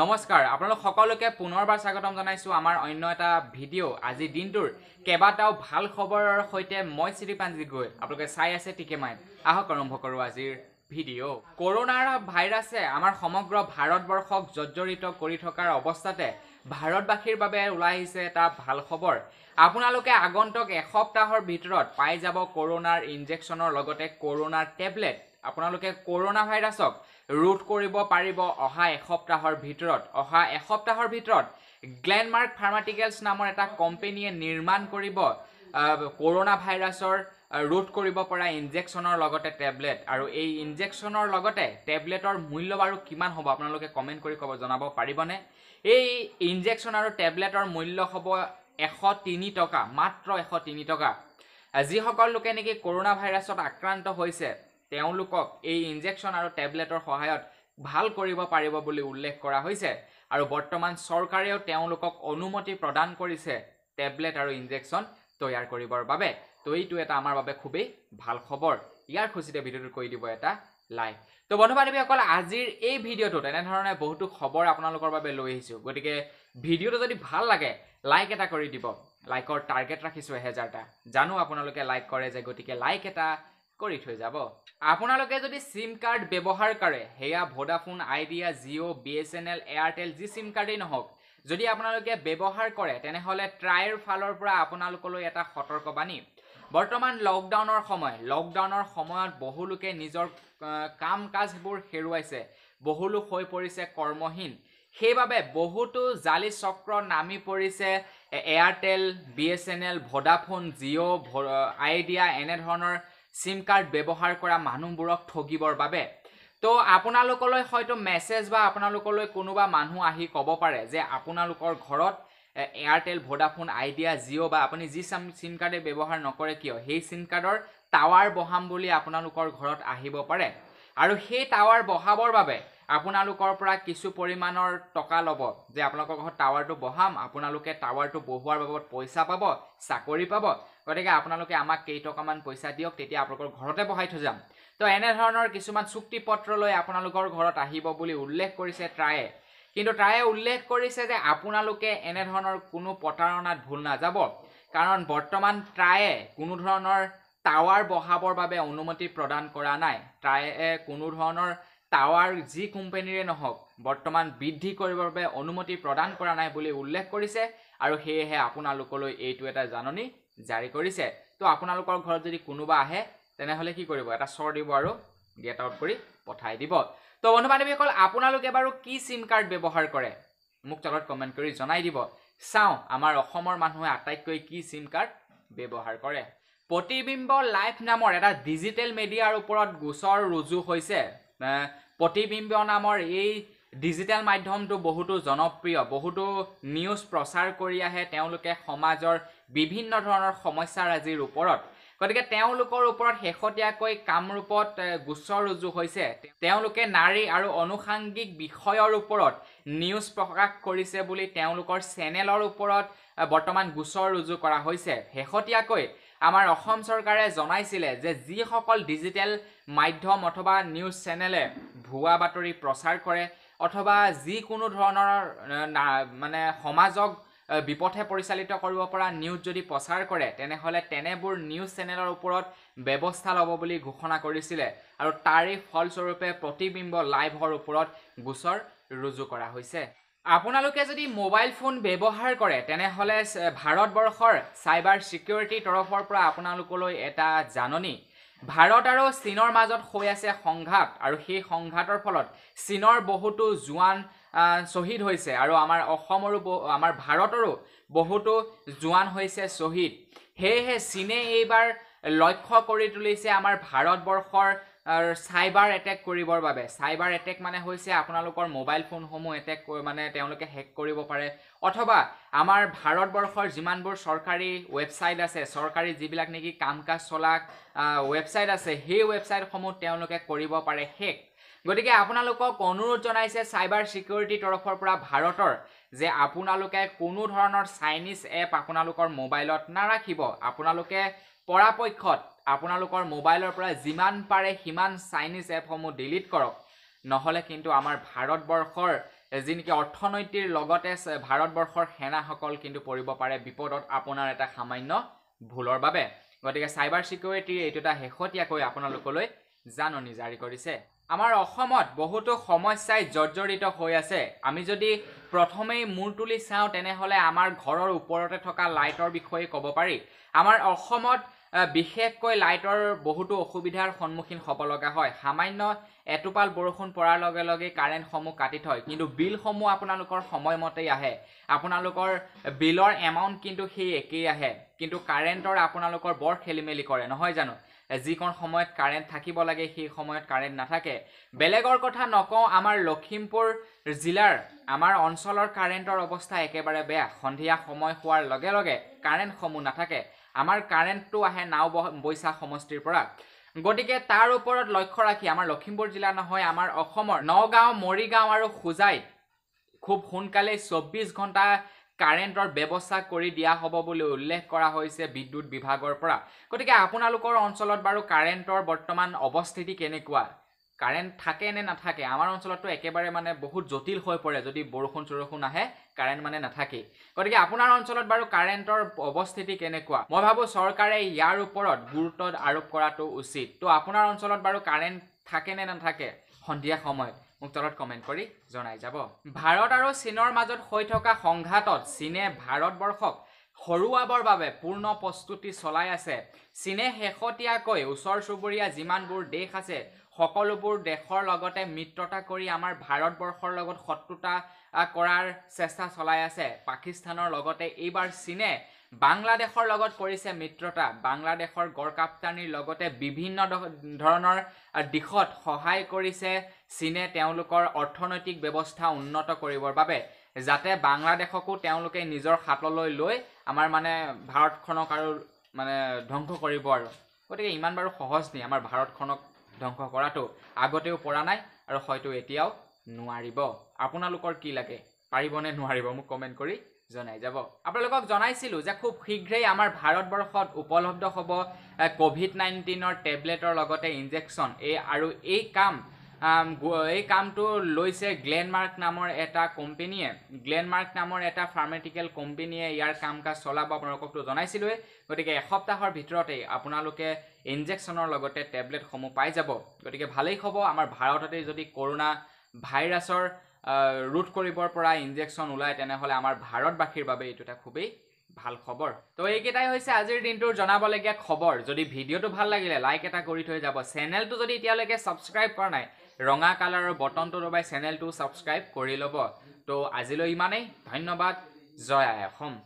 নমস্কাৰ আপোনালোক সকলোকে পুনৰবাৰ স্বাগতম জনাইছোঁ আমাৰ অন্য এটা ভিডিঅ' আজি দিনটোৰ কেইবাটাও ভাল খবৰৰ সৈতে মই শ্ৰীপাঞ্জী গৈ আপোনালোকে চাই আছে টিকে মাইন আহক আৰম্ভ কৰোঁ আজিৰ ভিডিঅ' কৰোণাৰ ভাইৰাছে আমাৰ সমগ্ৰ ভাৰতবৰ্ষক জৰ্জৰিত কৰি থকাৰ অৱস্থাতে ভাৰতবাসীৰ বাবে ওলাই আহিছে এটা ভাল খবৰ আপোনালোকে আগন্তুক এসপ্তাহৰ ভিতৰত পাই যাব কৰোণাৰ ইনজেকশ্যনৰ লগতে কৰোণাৰ টেবলেট আপোনালোকে কৰোণা ভাইৰাছক ৰোধ কৰিব পাৰিব অহা এসপ্তাহৰ ভিতৰত অহা এসপ্তাহৰ ভিতৰত গ্লেনমাৰ্ক ফাৰ্মাটিকেলছ নামৰ এটা কোম্পেনীয়ে নিৰ্মাণ কৰিব কৰোণা ভাইৰাছৰ ৰোধ কৰিব পৰা ইনজেকশ্যনৰ লগতে টেবলেট আৰু এই ইনজেকশ্যনৰ লগতে টেবলেটৰ মূল্য বাৰু কিমান হ'ব আপোনালোকে কমেণ্ট কৰি ক'ব জনাব পাৰিবনে এই ইনজেকশ্যন আৰু টেবলেটৰ মূল্য হ'ব এশ তিনি টকা মাত্ৰ এশ তিনি টকা যিসকল লোকে নেকি কৰোণা ভাইৰাছত আক্ৰান্ত হৈছে তেওঁলোকক এই ইনজেকশ্যন আৰু টেবলেটৰ সহায়ত ভাল কৰিব পাৰিব বুলি উল্লেখ কৰা হৈছে আৰু বৰ্তমান চৰকাৰেও তেওঁলোকক অনুমতি প্ৰদান কৰিছে টেবলেট আৰু ইনজেকশ্যন তৈয়াৰ কৰিবৰ বাবে তো এইটো এটা আমাৰ বাবে খুবেই ভাল খবৰ ইয়াৰ খুচিতে ভিডিঅ'টো কৰি দিব এটা লাইক তো বন্ধু বান্ধৱীসকল আজিৰ এই ভিডিঅ'টোত এনেধৰণে বহুতো খবৰ আপোনালোকৰ বাবে লৈ আহিছোঁ গতিকে ভিডিঅ'টো যদি ভাল লাগে লাইক এটা কৰি দিব লাইকৰ টাৰ্গেট ৰাখিছোঁ এহেজাৰটা জানো আপোনালোকে লাইক কৰে যে গতিকে লাইক এটা কৰি থৈ যাব আপোনালোকে যদি চিম কাৰ্ড ব্যৱহাৰ কৰে সেয়া Vodafone Idea Jio' B S N L Airtel যি চিম কাৰ্ডেই নহওক যদি আপোনালোকে ব্যৱহাৰ কৰে তেনেহ'লে ট্ৰাইৰ ফালৰ পৰা আপোনালোকলৈ এটা সতৰ্কবাণী বৰ্তমান লকডাউনৰ সময় লকডাউনৰ সময়ত বহুলোকে নিজৰ কাম কাজবোৰ হেৰুৱাইছে বহুলোক হৈ পৰিছে কৰ্মহীন সেইবাবে বহুতো জালি চক্ৰ নামি পৰিছে Airtel B S N L Vodafone Jio' Idea এনেধৰণৰ চিম কাৰ্ড ব্যৱহাৰ কৰা মানুহবোৰক ঠগিবৰ বাবে তো আপোনালোকলৈ হয়তো মেছেজ বা আপোনালোকলৈ কোনোবা মানুহ আহি ক'ব পাৰে যে আপোনালোকৰ ঘৰত এয়াৰটেল ভোডাফোন আইডিয়া জিঅ' বা আপুনি যি চাম চিম কাৰ্ডেই ব্যৱহাৰ নকৰে কিয় সেই চিম কাৰ্ডৰ টাৱাৰ বহাম বুলি আপোনালোকৰ ঘৰত আহিব পাৰে আৰু সেই টাৱাৰ বহাবৰ বাবে আপোনালোকৰ পৰা কিছু পৰিমাণৰ টকা ল'ব যে আপোনালোকৰ ঘৰত টাৱাৰটো বহাম আপোনালোকে টাৱাৰটো বহোৱাৰ বাবদ পইচা পাব চাকৰি পাব গতিকে আপোনালোকে আমাক কেইটকামান পইচা দিয়ক তেতিয়া আপোনালোকৰ ঘৰতে বহাই থৈ যাম তো এনেধৰণৰ কিছুমান চুক্তি পত্ৰ লৈ আপোনালোকৰ ঘৰত আহিব বুলি উল্লেখ কৰিছে ট্ৰায়ে কিন্তু ট্ৰায়ে উল্লেখ কৰিছে যে আপোনালোকে এনেধৰণৰ কোনো প্ৰতাৰণাত ভুল নাযাব কাৰণ বৰ্তমান ট্ৰায়ে কোনো ধৰণৰ টাৱাৰ বহাবৰ বাবে অনুমতি প্ৰদান কৰা নাই ট্ৰায়ে কোনো ধৰণৰ টাৱাৰ যি কোম্পানীৰে নহওক বৰ্তমান বৃদ্ধি কৰিবৰ বাবে অনুমতি প্ৰদান কৰা নাই বুলি উল্লেখ কৰিছে আৰু সেয়েহে আপোনালোকলৈ এইটো এটা জাননী জাৰি কৰিছে তো আপোনালোকৰ ঘৰত যদি কোনোবা আহে তেনেহ'লে কি কৰিব এটা চৰ দিব আৰু গেট আউট কৰি পঠাই দিব তো বন্ধু বান্ধৱীসকল আপোনালোকে বাৰু কি চিম কাৰ্ড ব্যৱহাৰ কৰে মোক তলত কমেণ্ট কৰি জনাই দিব চাওঁ আমাৰ অসমৰ মানুহে আটাইতকৈ কি চিম কাৰ্ড ব্যৱহাৰ কৰে প্ৰতিবিম্ব লাইফ নামৰ এটা ডিজিটেল মেডিয়াৰ ওপৰত গোচৰ ৰুজু হৈছে প্ৰতিবিম্ব নামৰ এই ডিজিটেল মাধ্যমটো বহুতো জনপ্ৰিয় বহুতো নিউজ প্ৰচাৰ কৰি আহে তেওঁলোকে সমাজৰ বিভিন্ন ধৰণৰ সমস্যাৰাজিৰ ওপৰত গতিকে তেওঁলোকৰ ওপৰত শেহতীয়াকৈ কামৰূপত গোচৰ ৰুজু হৈছে তেওঁলোকে নাৰী আৰু আনুষাংগিক বিষয়ৰ ওপৰত নিউজ প্ৰকাশ কৰিছে বুলি তেওঁলোকৰ চেনেলৰ ওপৰত বৰ্তমান গোচৰ ৰুজু কৰা হৈছে শেহতীয়াকৈ আমাৰ অসম চৰকাৰে জনাইছিলে যে যিসকল ডিজিটেল মাধ্যম অথবা নিউজ চেনেলে ভুৱা বাতৰি প্ৰচাৰ কৰে অথবা যিকোনো ধৰণৰ মানে সমাজক বিপথে পৰিচালিত কৰিব পৰা নিউজ যদি প্ৰচাৰ কৰে তেনেহ'লে তেনেবোৰ নিউজ চেনেলৰ ওপৰত ব্যৱস্থা ল'ব বুলি ঘোষণা কৰিছিলে আৰু তাৰে ফলস্বৰূপে প্ৰতিবিম্ব লাইভৰ ওপৰত গোচৰ ৰুজু কৰা হৈছে আপোনালোকে যদি মোবাইল ফোন ব্যৱহাৰ কৰে তেনেহ'লে ভাৰতবৰ্ষৰ চাইবাৰ ছিকিউৰিটিৰ তৰফৰ পৰা আপোনালোকলৈ এটা জাননী ভাৰত আৰু চীনৰ মাজত হৈ আছে সংঘাত আৰু সেই সংঘাতৰ ফলত চীনৰ বহুতো জোৱান শ্বহীদ হৈছে আৰু আমাৰ অসমৰো আমাৰ ভাৰতৰো বহুতো জোৱান হৈছে শ্বহীদ সেয়েহে চীনে এইবাৰ লক্ষ্য কৰি তুলিছে আমাৰ ভাৰতবৰ্ষৰ চাইবাৰ এটেক কৰিবৰ বাবে চাইবাৰ এটেক মানে হৈছে আপোনালোকৰ মোবাইল ফোনসমূহ এটেক মানে তেওঁলোকে হেক কৰিব পাৰে অথবা আমাৰ ভাৰতবৰ্ষৰ যিমানবোৰ চৰকাৰী ৱেবছাইট আছে চৰকাৰী যিবিলাক নেকি কাম কাজ চলা ৱেবছাইট আছে সেই ৱেবছাইটসমূহ তেওঁলোকে কৰিব পাৰে হেক গতিকে আপোনালোকক অনুৰোধ জনাইছে চাইবাৰ ছিকিউৰিটিৰ তৰফৰ পৰা ভাৰতৰ যে আপোনালোকে কোনো ধৰণৰ চাইনিজ এপ আপোনালোকৰ মোবাইলত নাৰাখিব আপোনালোকে পৰাপক্ষত আপোনালোকৰ মোবাইলৰ পৰা যিমান পাৰে সিমান চাইনিজ এপসমূহ ডিলিট কৰক নহ'লে কিন্তু আমাৰ ভাৰতবৰ্ষৰ যি নেকি অৰ্থনৈতিৰ লগতে ভাৰতবৰ্ষৰ সেনাসকল কিন্তু পৰিব পাৰে বিপদত আপোনাৰ এটা সামান্য ভুলৰ বাবে গতিকে চাইবাৰ ছিকিউৰিটিৰ এইটো এটা শেহতীয়াকৈ আপোনালোকলৈ জাননী জাৰি কৰিছে আমাৰ অসমত বহুতো সমস্যাই জৰ্জৰিত হৈ আছে আমি যদি প্ৰথমেই মূৰ তুলি চাওঁ তেনেহ'লে আমাৰ ঘৰৰ ওপৰতে থকা লাইটৰ বিষয়ে ক'ব পাৰি আমাৰ অসমত বিশেষকৈ লাইটৰ বহুতো অসুবিধাৰ সন্মুখীন হ'ব লগা হয় সামান্য এটোপাল বৰষুণ পৰাৰ লগে লগে কাৰেণ্টসমূহ কাটি থয় কিন্তু বিলসমূহ আপোনালোকৰ সময়মতেই আহে আপোনালোকৰ বিলৰ এমাউণ্ট কিন্তু সেই একেই আহে কিন্তু কাৰেণ্টৰ আপোনালোকৰ বৰ খেলিমেলি কৰে নহয় জানো যিকণ সময়ত কাৰেণ্ট থাকিব লাগে সেই সময়ত কাৰেণ্ট নাথাকে বেলেগৰ কথা নকওঁ আমাৰ লখিমপুৰ জিলাৰ আমাৰ অঞ্চলৰ কাৰেণ্টৰ অৱস্থা একেবাৰে বেয়া সন্ধিয়া সময় হোৱাৰ লগে লগে কাৰেণ্টসমূহ নাথাকে আমাৰ কাৰেণ্টটো আহে নাও বৈশাখ সমষ্টিৰ পৰা গতিকে তাৰ ওপৰত লক্ষ্য ৰাখি আমাৰ লখিমপুৰ জিলা নহয় আমাৰ অসমৰ নগাঁও মৰিগাঁও আৰু হোজাইত খুব সোনকালেই চৌব্বিছ ঘণ্টা কাৰেণ্টৰ ব্যৱস্থা কৰি দিয়া হ'ব বুলি উল্লেখ কৰা হৈছে বিদ্যুৎ বিভাগৰ পৰা গতিকে আপোনালোকৰ অঞ্চলত বাৰু কাৰেণ্টৰ বৰ্তমান অৱস্থিতি কেনেকুৱা কাৰেণ্ট থাকে নে নাথাকে আমাৰ অঞ্চলতটো একেবাৰে মানে বহুত জটিল হৈ পৰে যদি বৰষুণ চৰষুণ আহে কাৰেণ্ট মানে নাথাকেই গতিকে আপোনাৰ অঞ্চলত বাৰু কাৰেণ্টৰ অৱস্থিতি কেনেকুৱা মই ভাবোঁ চৰকাৰে ইয়াৰ ওপৰত গুৰুত্ব আৰোপ কৰাটো উচিত তো আপোনাৰ অঞ্চলত বাৰু কাৰেণ্ট থাকে নে নাথাকে সন্ধিয়া সময়ত মোক তলত কমেণ্ট কৰি জনাই যাব ভাৰত আৰু চীনৰ মাজত হৈ থকা সংঘাতত চীনে ভাৰতবৰ্ষক সৰুৱাবৰ বাবে পূৰ্ণ প্ৰস্তুতি চলাই আছে চীনে শেহতীয়াকৈ ওচৰ চুবুৰীয়া যিমানবোৰ দেশ আছে সকলোবোৰ দেশৰ লগতে মিত্ৰতা কৰি আমাৰ ভাৰতবৰ্ষৰ লগত শত্ৰুতা কৰাৰ চেষ্টা চলাই আছে পাকিস্তানৰ লগতে এইবাৰ চীনে বাংলাদেশৰ লগত কৰিছে মিত্ৰতা বাংলাদেশৰ গড়কাপ্তানীৰ লগতে বিভিন্ন ধৰণৰ দিশত সহায় কৰিছে চীনে তেওঁলোকৰ অৰ্থনৈতিক ব্যৱস্থা উন্নত কৰিবৰ বাবে যাতে বাংলাদেশকো তেওঁলোকে নিজৰ হাতলৈ লৈ আমাৰ মানে ভাৰতখনক আৰু মানে ধ্বংস কৰিব আৰু গতিকে ইমান বাৰু সহজ নেকি আমাৰ ভাৰতখনক ধ্বংস কৰাটো আগতেও পৰা নাই আৰু হয়তো এতিয়াও নোৱাৰিব আপোনালোকৰ কি লাগে পাৰিবনে নোৱাৰিব মোক কমেণ্ট কৰি জনাই যাব আপোনালোকক জনাইছিলোঁ যে খুব শীঘ্ৰেই আমাৰ ভাৰতবৰ্ষত উপলব্ধ হ'ব ক'ভিড নাইণ্টিনৰ টেবলেটৰ লগতে ইনজেকশ্যন এই আৰু এই কাম এই কামটো লৈছে গ্লেনমাৰ্ক নামৰ এটা কোম্পেনীয়ে গ্লেনমাৰ্ক নামৰ এটা ফাৰ্মেটিকেল কোম্পেনীয়ে ইয়াৰ কাম কাজ চলাব আপোনালোককতো জনাইছিলোৱে গতিকে এসপ্তাহৰ ভিতৰতেই আপোনালোকে ইনজেকশ্যনৰ লগতে টেবলেটসমূহ পাই যাব গতিকে ভালেই হ'ব আমাৰ ভাৰততেই যদি কৰোণা ভাইৰাছৰ ৰোধ কৰিবৰ পৰা ইনজেকশ্যন ওলায় তেনেহ'লে আমাৰ ভাৰতবাসীৰ বাবে এইটো এটা খুবেই ভাল খবৰ তো এইকেইটাই হৈছে আজিৰ দিনটোৰ জনাবলগীয়া খবৰ যদি ভিডিঅ'টো ভাল লাগিলে লাইক এটা কৰি থৈ যাব চেনেলটো যদি এতিয়ালৈকে ছাবস্ক্ৰাইব কৰা নাই ৰঙা কালাৰৰ বটনটো দবাই চেনেলটো ছাবস্ক্ৰাইব কৰি ল'ব তো আজিলৈ ইমানেই ধন্যবাদ জয় আই অসম